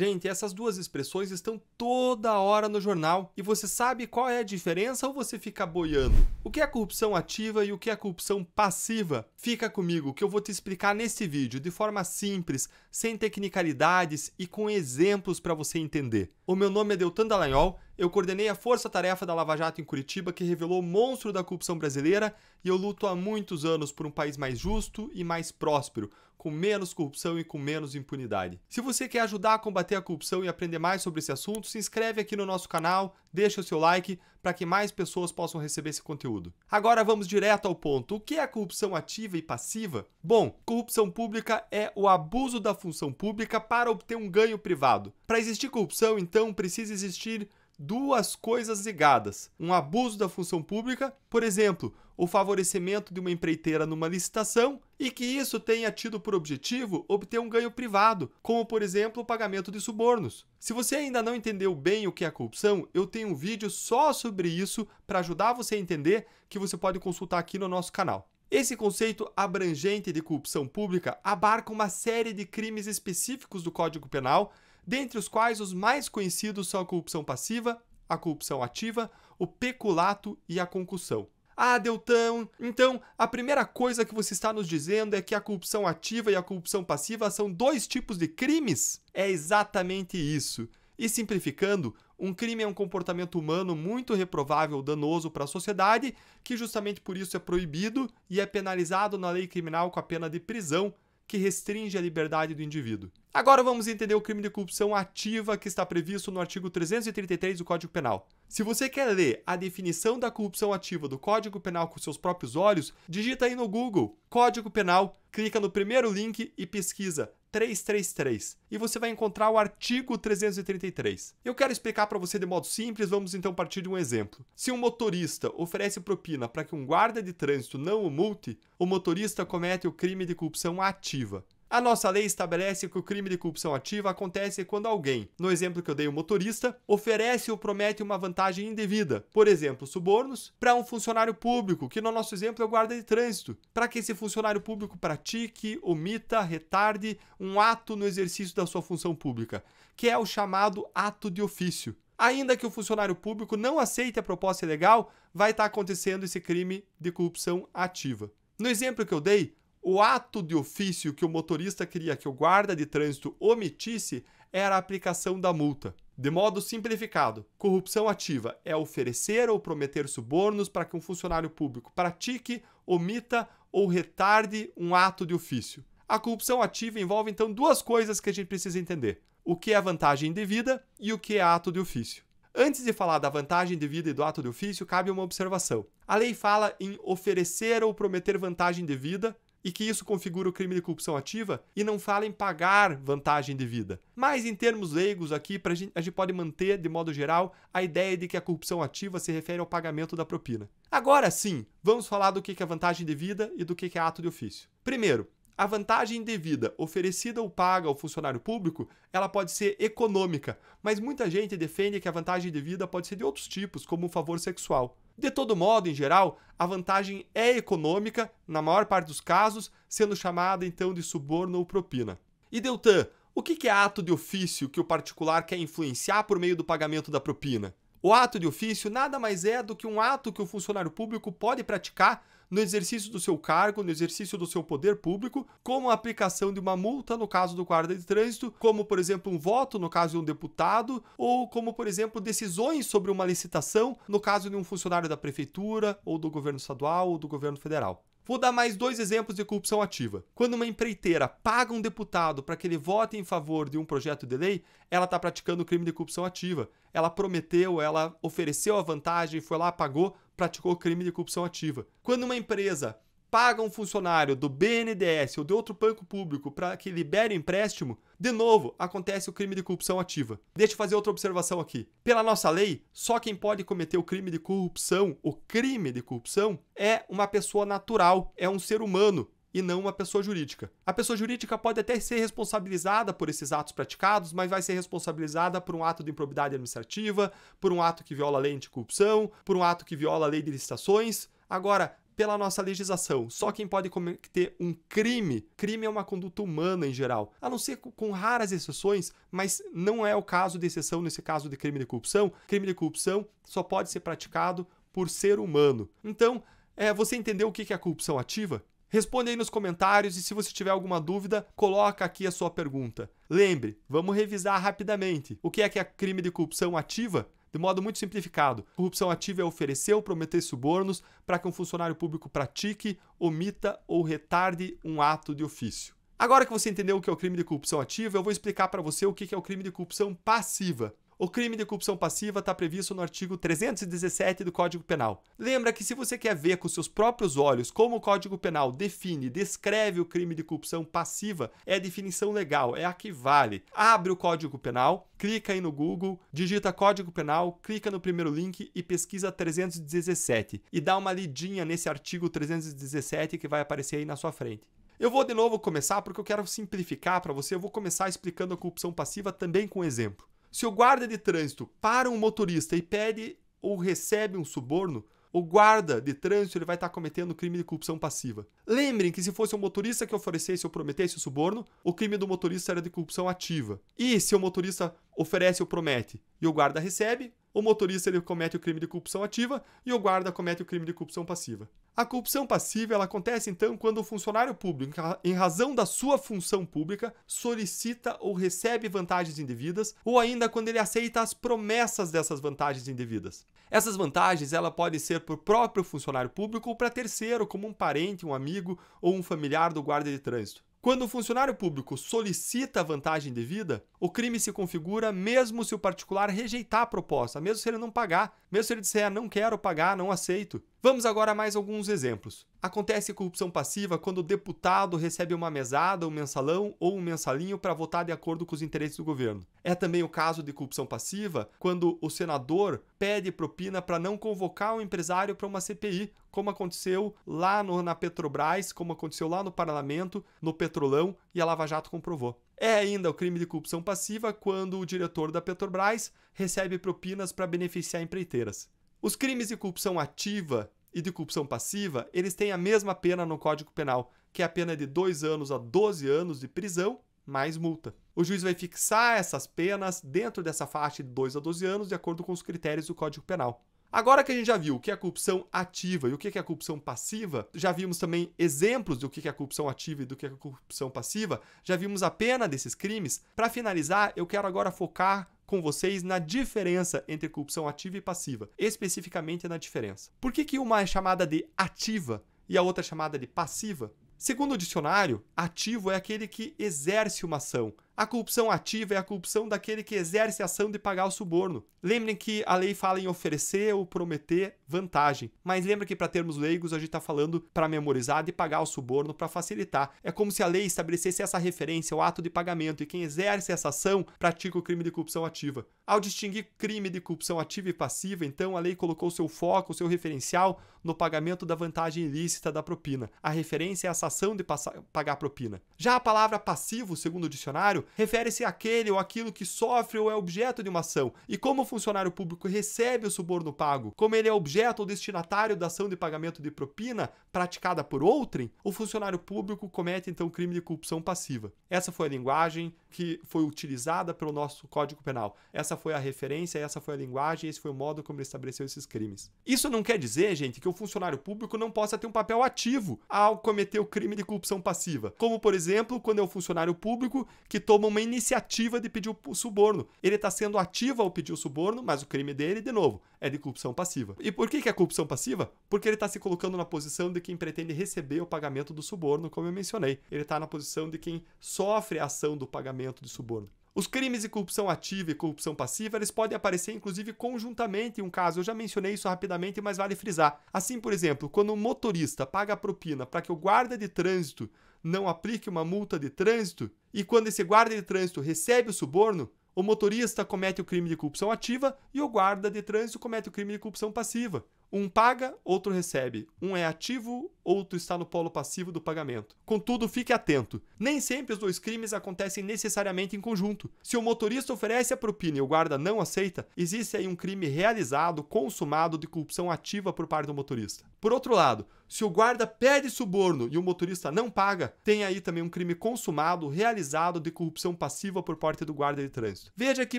Gente, essas duas expressões estão toda hora no jornal e você sabe qual é a diferença ou você fica boiando? O que é corrupção ativa e o que é corrupção passiva? Fica comigo que eu vou te explicar nesse vídeo de forma simples, sem tecnicalidades e com exemplos para você entender. O meu nome é Deltan Dallagnol eu coordenei a força-tarefa da Lava Jato em Curitiba, que revelou o monstro da corrupção brasileira, e eu luto há muitos anos por um país mais justo e mais próspero, com menos corrupção e com menos impunidade. Se você quer ajudar a combater a corrupção e aprender mais sobre esse assunto, se inscreve aqui no nosso canal, deixa o seu like para que mais pessoas possam receber esse conteúdo. Agora vamos direto ao ponto. O que é corrupção ativa e passiva? Bom, corrupção pública é o abuso da função pública para obter um ganho privado. Para existir corrupção, então, precisa existir duas coisas ligadas: um abuso da função pública, por exemplo, o favorecimento de uma empreiteira numa licitação, e que isso tenha tido por objetivo obter um ganho privado, como por exemplo o pagamento de subornos. Se você ainda não entendeu bem o que é corrupção, eu tenho um vídeo só sobre isso para ajudar você a entender que você pode consultar aqui no nosso canal. Esse conceito abrangente de corrupção pública abarca uma série de crimes específicos do Código Penal dentre os quais os mais conhecidos são a corrupção passiva, a corrupção ativa, o peculato e a concussão. Ah, Deltão, então a primeira coisa que você está nos dizendo é que a corrupção ativa e a corrupção passiva são dois tipos de crimes? É exatamente isso. E simplificando, um crime é um comportamento humano muito reprovável, danoso para a sociedade, que justamente por isso é proibido e é penalizado na lei criminal com a pena de prisão que restringe a liberdade do indivíduo. Agora vamos entender o crime de corrupção ativa que está previsto no artigo 333 do Código Penal. Se você quer ler a definição da corrupção ativa do Código Penal com seus próprios olhos, digita aí no Google Código Penal, clica no primeiro link e pesquisa 333 e você vai encontrar o artigo 333. Eu quero explicar para você de modo simples, vamos então partir de um exemplo. Se um motorista oferece propina para que um guarda de trânsito não o multe, o motorista comete o crime de corrupção ativa. A nossa lei estabelece que o crime de corrupção ativa acontece quando alguém, no exemplo que eu dei, o motorista, oferece ou promete uma vantagem indevida, por exemplo, subornos, para um funcionário público, que no nosso exemplo é o guarda de trânsito, para que esse funcionário público pratique, omita, retarde um ato no exercício da sua função pública, que é o chamado ato de ofício ainda que o funcionário público não aceite a proposta ilegal, vai estar tá acontecendo esse crime de corrupção ativa. No exemplo que eu dei, o ato de ofício que o motorista queria que o guarda de trânsito omitisse era a aplicação da multa. De modo simplificado, corrupção ativa é oferecer ou prometer subornos para que um funcionário público pratique, omita ou retarde um ato de ofício. A corrupção ativa envolve então duas coisas que a gente precisa entender: o que é vantagem indevida e o que é ato de ofício. Antes de falar da vantagem devida e do ato de ofício, cabe uma observação. A lei fala em oferecer ou prometer vantagem devida e que isso configura o crime de corrupção ativa e não fala em pagar vantagem de vida. Mas em termos leigos aqui, pra gente, a gente pode manter, de modo geral, a ideia de que a corrupção ativa se refere ao pagamento da propina. Agora sim, vamos falar do que é vantagem de vida e do que é ato de ofício. Primeiro, a vantagem devida oferecida ou paga ao funcionário público, ela pode ser econômica, mas muita gente defende que a vantagem devida pode ser de outros tipos, como o favor sexual. De todo modo, em geral, a vantagem é econômica, na maior parte dos casos, sendo chamada então de suborno ou propina. E Deltan, o que é ato de ofício que o particular quer influenciar por meio do pagamento da propina? O ato de ofício nada mais é do que um ato que o funcionário público pode praticar no exercício do seu cargo, no exercício do seu poder público, como a aplicação de uma multa no caso do guarda de trânsito, como, por exemplo, um voto no caso de um deputado, ou como, por exemplo, decisões sobre uma licitação no caso de um funcionário da prefeitura, ou do governo estadual, ou do governo federal. Vou dar mais dois exemplos de corrupção ativa. Quando uma empreiteira paga um deputado para que ele vote em favor de um projeto de lei, ela está praticando crime de corrupção ativa. Ela prometeu, ela ofereceu a vantagem, foi lá, pagou, praticou crime de corrupção ativa. Quando uma empresa paga um funcionário do BNDES ou de outro banco público para que libere empréstimo, de novo acontece o crime de corrupção ativa. Deixa eu fazer outra observação aqui. Pela nossa lei, só quem pode cometer o crime de corrupção, o crime de corrupção, é uma pessoa natural, é um ser humano, e não uma pessoa jurídica. A pessoa jurídica pode até ser responsabilizada por esses atos praticados, mas vai ser responsabilizada por um ato de improbidade administrativa, por um ato que viola a lei anticorrupção, por um ato que viola a lei de licitações. Agora, pela nossa legislação. Só quem pode cometer um crime, crime é uma conduta humana em geral, a não ser com raras exceções, mas não é o caso de exceção nesse caso de crime de corrupção. Crime de corrupção só pode ser praticado por ser humano. Então, é, você entendeu o que é a corrupção ativa? Responde aí nos comentários e se você tiver alguma dúvida, coloca aqui a sua pergunta. Lembre, vamos revisar rapidamente. O que é que é crime de corrupção ativa? De modo muito simplificado, corrupção ativa é oferecer ou prometer subornos para que um funcionário público pratique, omita ou retarde um ato de ofício. Agora que você entendeu o que é o crime de corrupção ativa, eu vou explicar para você o que é o crime de corrupção passiva. O crime de corrupção passiva está previsto no artigo 317 do Código Penal. Lembra que se você quer ver com seus próprios olhos como o Código Penal define descreve o crime de corrupção passiva, é a definição legal, é a que vale. Abre o Código Penal, clica aí no Google, digita Código Penal, clica no primeiro link e pesquisa 317 e dá uma lidinha nesse artigo 317 que vai aparecer aí na sua frente. Eu vou de novo começar porque eu quero simplificar para você, eu vou começar explicando a corrupção passiva também com um exemplo. Se o guarda de trânsito para um motorista e pede ou recebe um suborno, o guarda de trânsito ele vai estar tá cometendo crime de corrupção passiva. Lembrem que se fosse o motorista que oferecesse ou prometesse o suborno, o crime do motorista era de corrupção ativa. E se o motorista oferece ou promete e o guarda recebe, o motorista ele comete o crime de corrupção ativa e o guarda comete o crime de corrupção passiva. A corrupção passiva ela acontece então quando o funcionário público, em razão da sua função pública, solicita ou recebe vantagens indevidas, ou ainda quando ele aceita as promessas dessas vantagens indevidas. Essas vantagens ela podem ser por próprio funcionário público ou para terceiro, como um parente, um amigo ou um familiar do guarda de trânsito. Quando o funcionário público solicita a vantagem devida, o crime se configura mesmo se o particular rejeitar a proposta, mesmo se ele não pagar, mesmo se ele disser ah, não quero pagar, não aceito. Vamos agora a mais alguns exemplos. Acontece corrupção passiva quando o deputado recebe uma mesada, um mensalão ou um mensalinho para votar de acordo com os interesses do governo. É também o caso de corrupção passiva quando o senador pede propina para não convocar o empresário para uma CPI, como aconteceu lá no, na Petrobras, como aconteceu lá no parlamento, no Petrolão e a Lava Jato comprovou. É ainda o crime de corrupção passiva quando o diretor da Petrobras recebe propinas para beneficiar empreiteiras. Os crimes de corrupção ativa e de corrupção passiva, eles têm a mesma pena no Código Penal, que é a pena de 2 anos a 12 anos de prisão mais multa. O juiz vai fixar essas penas dentro dessa faixa de 2 a 12 anos, de acordo com os critérios do Código Penal. Agora que a gente já viu o que é corrupção ativa e o que é corrupção passiva, já vimos também exemplos do que é corrupção ativa e do que é corrupção passiva, já vimos a pena desses crimes. Para finalizar, eu quero agora focar com vocês na diferença entre corrupção ativa e passiva, especificamente na diferença. Por que, que uma é chamada de ativa e a outra é chamada de passiva? Segundo o dicionário, ativo é aquele que exerce uma ação, a corrupção ativa é a corrupção daquele que exerce a ação de pagar o suborno. Lembrem que a lei fala em oferecer ou prometer vantagem. Mas lembra que para termos leigos a gente está falando para memorizar de pagar o suborno para facilitar. É como se a lei estabelecesse essa referência, o ato de pagamento, e quem exerce essa ação pratica o crime de corrupção ativa. Ao distinguir crime de corrupção ativa e passiva, então a lei colocou seu foco, seu referencial no pagamento da vantagem ilícita da propina. A referência é essa ação de pagar propina. Já a palavra passivo, segundo o dicionário, refere-se àquele ou aquilo que sofre ou é objeto de uma ação. E como o funcionário público recebe o suborno pago, como ele é objeto objeto ou destinatário da ação de pagamento de propina praticada por outrem, o funcionário público comete então crime de corrupção passiva. Essa foi a linguagem que foi utilizada pelo nosso Código Penal. Essa foi a referência, essa foi a linguagem, esse foi o modo como ele estabeleceu esses crimes. Isso não quer dizer, gente, que o funcionário público não possa ter um papel ativo ao cometer o crime de corrupção passiva. Como, por exemplo, quando é o funcionário público que toma uma iniciativa de pedir o suborno. Ele está sendo ativo ao pedir o suborno, mas o crime dele, de novo, é de corrupção passiva. E por que, que é corrupção passiva? Porque ele está se colocando na posição de quem pretende receber o pagamento do suborno, como eu mencionei. Ele está na posição de quem sofre a ação do pagamento de suborno. Os crimes de corrupção ativa e corrupção passiva, eles podem aparecer inclusive conjuntamente em um caso. Eu já mencionei isso rapidamente, mas vale frisar. Assim, por exemplo, quando um motorista paga propina para que o guarda de trânsito não aplique uma multa de trânsito, e quando esse guarda de trânsito recebe o suborno, o motorista comete o crime de corrupção ativa e o guarda de trânsito comete o crime de corrupção passiva. Um paga, outro recebe. Um é ativo, outro está no polo passivo do pagamento. Contudo, fique atento. Nem sempre os dois crimes acontecem necessariamente em conjunto. Se o motorista oferece a propina e o guarda não aceita, existe aí um crime realizado, consumado de corrupção ativa por parte do motorista. Por outro lado, se o guarda pede suborno e o motorista não paga, tem aí também um crime consumado, realizado de corrupção passiva por parte do guarda de trânsito. Veja que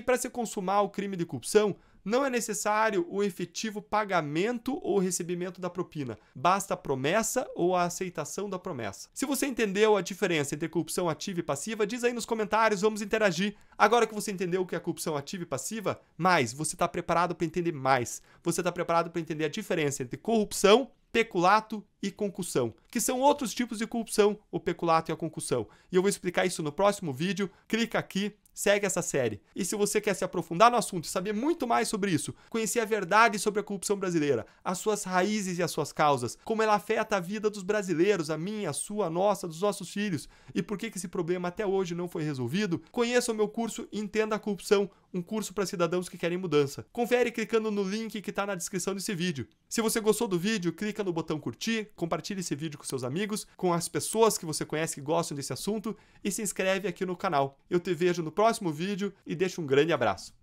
para se consumar o crime de corrupção, não é necessário o efetivo pagamento ou recebimento da propina, basta a promessa ou a aceitação da promessa. Se você entendeu a diferença entre corrupção ativa e passiva, diz aí nos comentários, vamos interagir. Agora que você entendeu o que é corrupção ativa e passiva, mais, você está preparado para entender mais. Você está preparado para entender a diferença entre corrupção peculato e concussão, que são outros tipos de corrupção, o peculato e a concussão. E eu vou explicar isso no próximo vídeo. Clica aqui segue essa série. E se você quer se aprofundar no assunto e saber muito mais sobre isso, conhecer a verdade sobre a corrupção brasileira, as suas raízes e as suas causas, como ela afeta a vida dos brasileiros, a minha, a sua, a nossa, dos nossos filhos, e por que esse problema até hoje não foi resolvido, conheça o meu curso Entenda a Corrupção um curso para cidadãos que querem mudança. Confere clicando no link que está na descrição desse vídeo. Se você gostou do vídeo, clica no botão curtir, compartilhe esse vídeo com seus amigos, com as pessoas que você conhece que gostam desse assunto e se inscreve aqui no canal. Eu te vejo no próximo vídeo e deixo um grande abraço.